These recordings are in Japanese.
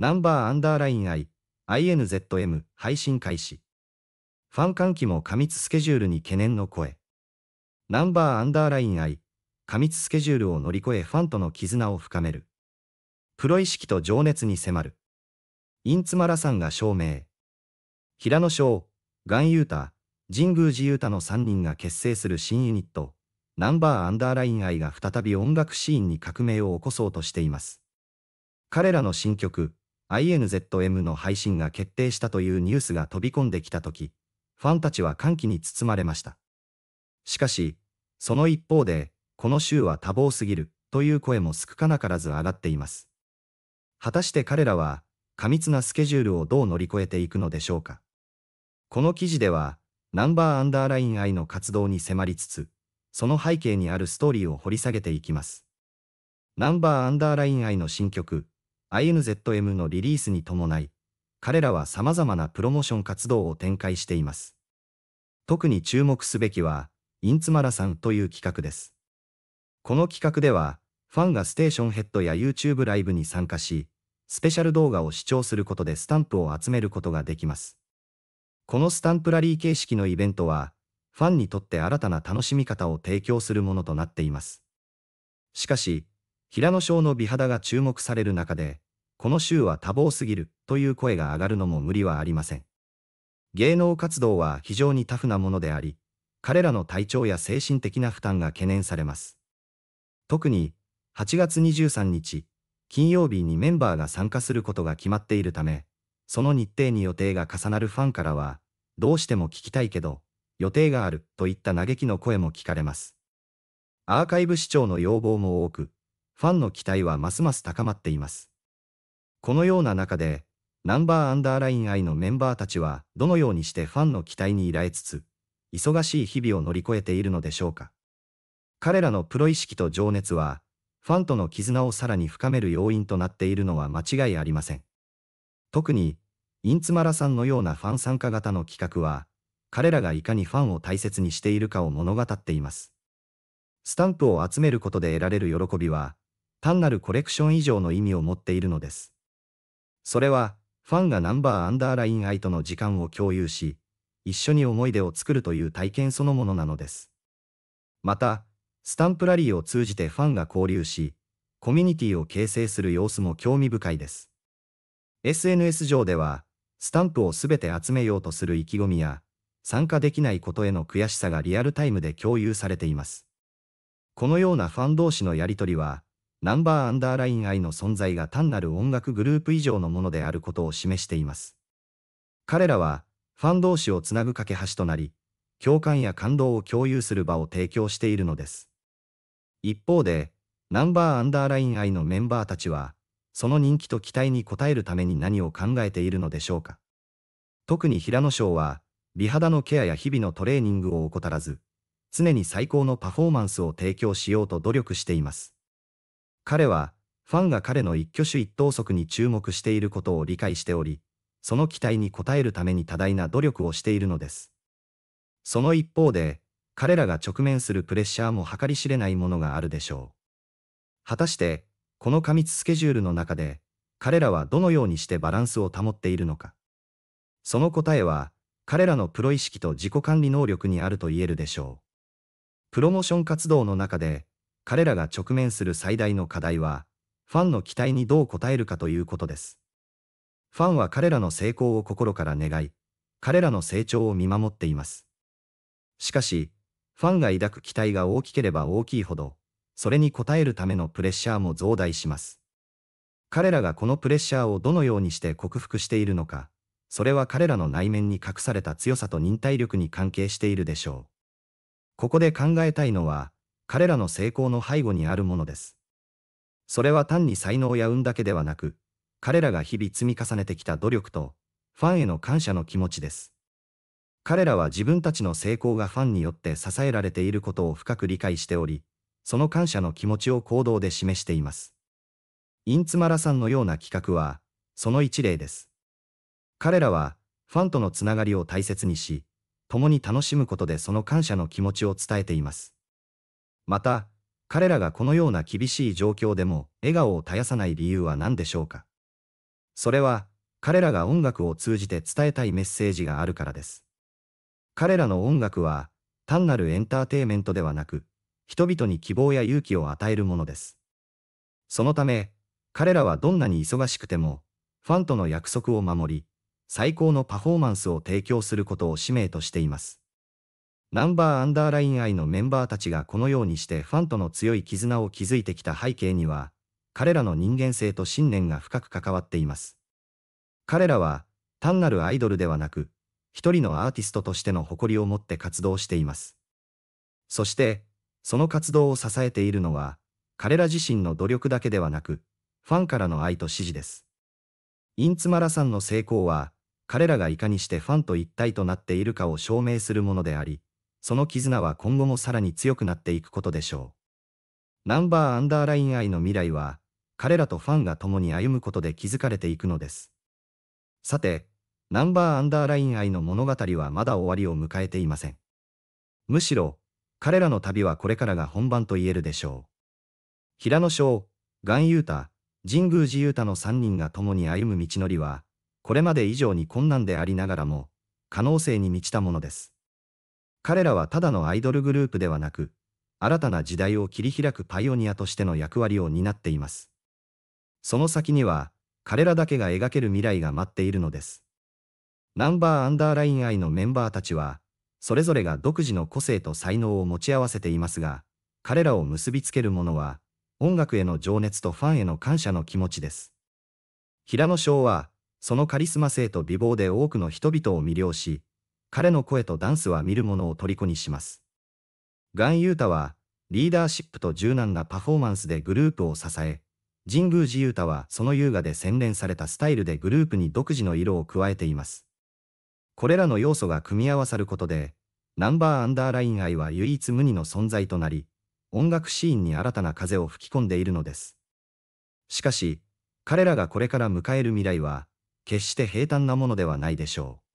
ナンバーアンダーライン I、INZM 配信開始。ファン換気も過密スケジュールに懸念の声。ナンバーアンダーライン I、過密スケジュールを乗り越えファンとの絆を深める。プロ意識と情熱に迫る。インツマラさんが証明。平野翔、ガンユータ、神宮寺ユータの3人が結成する新ユニット、ナンバーアンダーライン I が再び音楽シーンに革命を起こそうとしています。彼らの新曲、INZM の配信が決定したというニュースが飛び込んできたとき、ファンたちは歓喜に包まれました。しかし、その一方で、この週は多忙すぎるという声も少なからず上がっています。果たして彼らは、過密なスケジュールをどう乗り越えていくのでしょうか。この記事では、ナンバーアンダーライン I の活動に迫りつつ、その背景にあるストーリーを掘り下げていきます。ナンバーアンダーライン I の新曲、INZM のリリースに伴い、彼らは様々なプロモーション活動を展開しています。特に注目すべきは、インツマラさんという企画です。この企画では、ファンがステーションヘッドや YouTube ライブに参加し、スペシャル動画を視聴することでスタンプを集めることができます。このスタンプラリー形式のイベントは、ファンにとって新たな楽しみ方を提供するものとなっています。しかし、平野翔の美肌が注目される中で、この週は多忙すぎるという声が上がるのも無理はありません。芸能活動は非常にタフなものであり、彼らの体調や精神的な負担が懸念されます。特に、8月23日、金曜日にメンバーが参加することが決まっているため、その日程に予定が重なるファンからは、どうしても聞きたいけど、予定があるといった嘆きの声も聞かれます。アーカイブ視聴の要望も多く、ファンの期待はますます高まっています。このような中で、ナンバーアンダーライン I のメンバーたちはどのようにしてファンの期待に依頼つつ、忙しい日々を乗り越えているのでしょうか。彼らのプロ意識と情熱は、ファンとの絆をさらに深める要因となっているのは間違いありません。特に、インツマラさんのようなファン参加型の企画は、彼らがいかにファンを大切にしているかを物語っています。スタンプを集めることで得られる喜びは、単なるコレクション以上の意味を持っているのです。それは、ファンがナンバーアンダーライン愛との時間を共有し、一緒に思い出を作るという体験そのものなのです。また、スタンプラリーを通じてファンが交流し、コミュニティを形成する様子も興味深いです。SNS 上では、スタンプをすべて集めようとする意気込みや、参加できないことへの悔しさがリアルタイムで共有されています。このようなファン同士のやりとりは、ナンバーアンダーライン I の存在が単なる音楽グループ以上のものであることを示しています。彼らは、ファン同士をつなぐ架け橋となり、共感や感動を共有する場を提供しているのです。一方で、ナンバーアンダーライン I のメンバーたちは、その人気と期待に応えるために何を考えているのでしょうか。特に平野翔は、美肌のケアや日々のトレーニングを怠らず、常に最高のパフォーマンスを提供しようと努力しています。彼は、ファンが彼の一挙手一投足に注目していることを理解しており、その期待に応えるために多大な努力をしているのです。その一方で、彼らが直面するプレッシャーも計り知れないものがあるでしょう。果たして、この過密スケジュールの中で、彼らはどのようにしてバランスを保っているのか。その答えは、彼らのプロ意識と自己管理能力にあると言えるでしょう。プロモーション活動の中で、彼らが直面する最大の課題は、ファンの期待にどう応えるかということです。ファンは彼らの成功を心から願い、彼らの成長を見守っています。しかし、ファンが抱く期待が大きければ大きいほど、それに応えるためのプレッシャーも増大します。彼らがこのプレッシャーをどのようにして克服しているのか、それは彼らの内面に隠された強さと忍耐力に関係しているでしょう。ここで考えたいのは、彼らの成功の背後にあるものです。それは単に才能や運だけではなく、彼らが日々積み重ねてきた努力と、ファンへの感謝の気持ちです。彼らは自分たちの成功がファンによって支えられていることを深く理解しており、その感謝の気持ちを行動で示しています。インツマラさんのような企画は、その一例です。彼らは、ファンとのつながりを大切にし、共に楽しむことでその感謝の気持ちを伝えています。また、彼らがこのような厳しい状況でも笑顔を絶やさない理由は何でしょうかそれは、彼らが音楽を通じて伝えたいメッセージがあるからです。彼らの音楽は、単なるエンターテイメントではなく、人々に希望や勇気を与えるものです。そのため、彼らはどんなに忙しくても、ファンとの約束を守り、最高のパフォーマンスを提供することを使命としています。ナンバーアンダーライン愛のメンバーたちがこのようにしてファンとの強い絆を築いてきた背景には、彼らの人間性と信念が深く関わっています。彼らは、単なるアイドルではなく、一人のアーティストとしての誇りを持って活動しています。そして、その活動を支えているのは、彼ら自身の努力だけではなく、ファンからの愛と支持です。インツマラさんの成功は、彼らがいかにしてファンと一体となっているかを証明するものであり、その絆は今後もさらに強くなっていくことでしょう。ナンバーアンダーライン愛の未来は、彼らとファンが共に歩むことで築かれていくのです。さて、ナンバーアンダーライン愛の物語はまだ終わりを迎えていません。むしろ、彼らの旅はこれからが本番と言えるでしょう。平野翔、岩優太、神宮寺優太の3人が共に歩む道のりは、これまで以上に困難でありながらも、可能性に満ちたものです。彼らはただのアイドルグループではなく、新たな時代を切り開くパイオニアとしての役割を担っています。その先には、彼らだけが描ける未来が待っているのです。ナンバーアンダーライン愛のメンバーたちは、それぞれが独自の個性と才能を持ち合わせていますが、彼らを結びつけるものは、音楽への情熱とファンへの感謝の気持ちです。平野翔は、そのカリスマ性と美貌で多くの人々を魅了し、彼の声とダンスは見る者を虜にします。ガン・ユータは、リーダーシップと柔軟なパフォーマンスでグループを支え、神宮寺ユータはその優雅で洗練されたスタイルでグループに独自の色を加えています。これらの要素が組み合わさることで、ナンバーアンダーライン愛は唯一無二の存在となり、音楽シーンに新たな風を吹き込んでいるのです。しかし、彼らがこれから迎える未来は、決して平坦なものではないでしょう。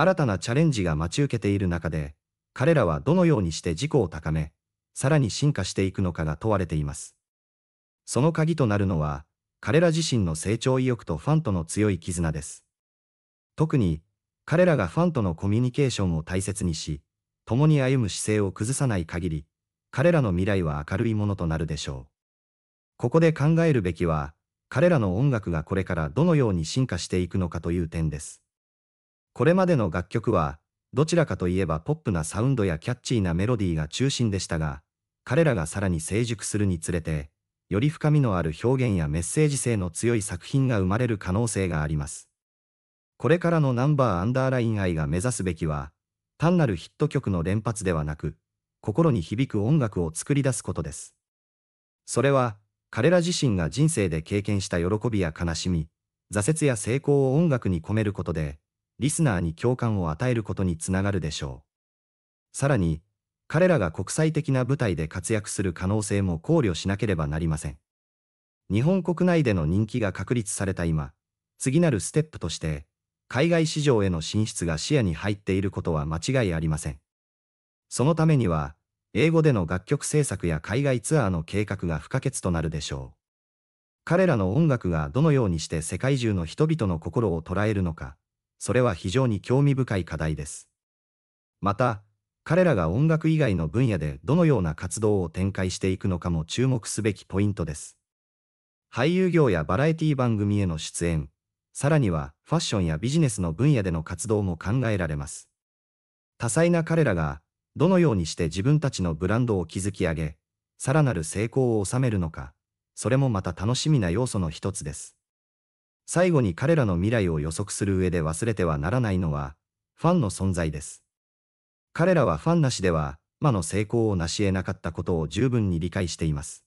新たなチャレンジが待ち受けている中で、彼らはどのようにして自己を高め、さらに進化していくのかが問われています。その鍵となるのは、彼ら自身の成長意欲とファンとの強い絆です。特に、彼らがファンとのコミュニケーションを大切にし、共に歩む姿勢を崩さない限り、彼らの未来は明るいものとなるでしょう。ここで考えるべきは、彼らの音楽がこれからどのように進化していくのかという点です。これまでの楽曲は、どちらかといえばポップなサウンドやキャッチーなメロディーが中心でしたが、彼らがさらに成熟するにつれて、より深みのある表現やメッセージ性の強い作品が生まれる可能性があります。これからのナンバーアンダーライン愛が目指すべきは、単なるヒット曲の連発ではなく、心に響く音楽を作り出すことです。それは、彼ら自身が人生で経験した喜びや悲しみ、挫折や成功を音楽に込めることで、リスナーに共感を与えることにつながるでしょう。さらに、彼らが国際的な舞台で活躍する可能性も考慮しなければなりません。日本国内での人気が確立された今、次なるステップとして、海外市場への進出が視野に入っていることは間違いありません。そのためには、英語での楽曲制作や海外ツアーの計画が不可欠となるでしょう。彼らの音楽がどのようにして世界中の人々の心を捉えるのか、それは非常に興味深い課題です。また、彼らが音楽以外の分野でどのような活動を展開していくのかも注目すべきポイントです。俳優業やバラエティ番組への出演、さらにはファッションやビジネスの分野での活動も考えられます。多彩な彼らが、どのようにして自分たちのブランドを築き上げ、さらなる成功を収めるのか、それもまた楽しみな要素の一つです。最後に彼らの未来を予測する上で忘れてはならないのは、ファンの存在です。彼らはファンなしでは、魔の成功を成し得なかったことを十分に理解しています。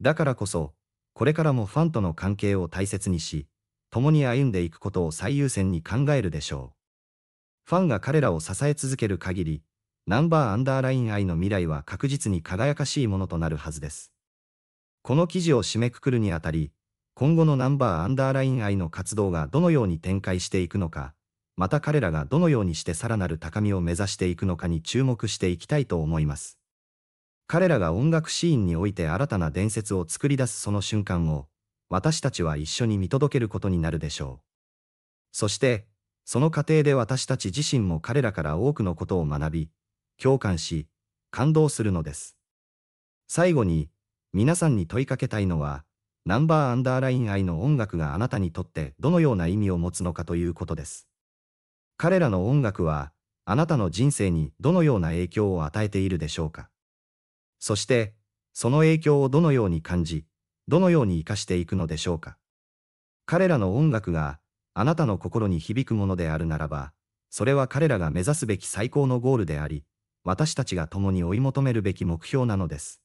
だからこそ、これからもファンとの関係を大切にし、共に歩んでいくことを最優先に考えるでしょう。ファンが彼らを支え続ける限り、ナンバーアンダーライン愛の未来は確実に輝かしいものとなるはずです。この記事を締めくくるにあたり、今後のナンバーアンダーライン愛の活動がどのように展開していくのか、また彼らがどのようにしてさらなる高みを目指していくのかに注目していきたいと思います。彼らが音楽シーンにおいて新たな伝説を作り出すその瞬間を、私たちは一緒に見届けることになるでしょう。そして、その過程で私たち自身も彼らから多くのことを学び、共感し、感動するのです。最後に、皆さんに問いかけたいのは、ナンバーアンダーライン愛の音楽があなたにとってどのような意味を持つのかということです。彼らの音楽は、あなたの人生にどのような影響を与えているでしょうか。そして、その影響をどのように感じ、どのように生かしていくのでしょうか。彼らの音楽があなたの心に響くものであるならば、それは彼らが目指すべき最高のゴールであり、私たちが共に追い求めるべき目標なのです。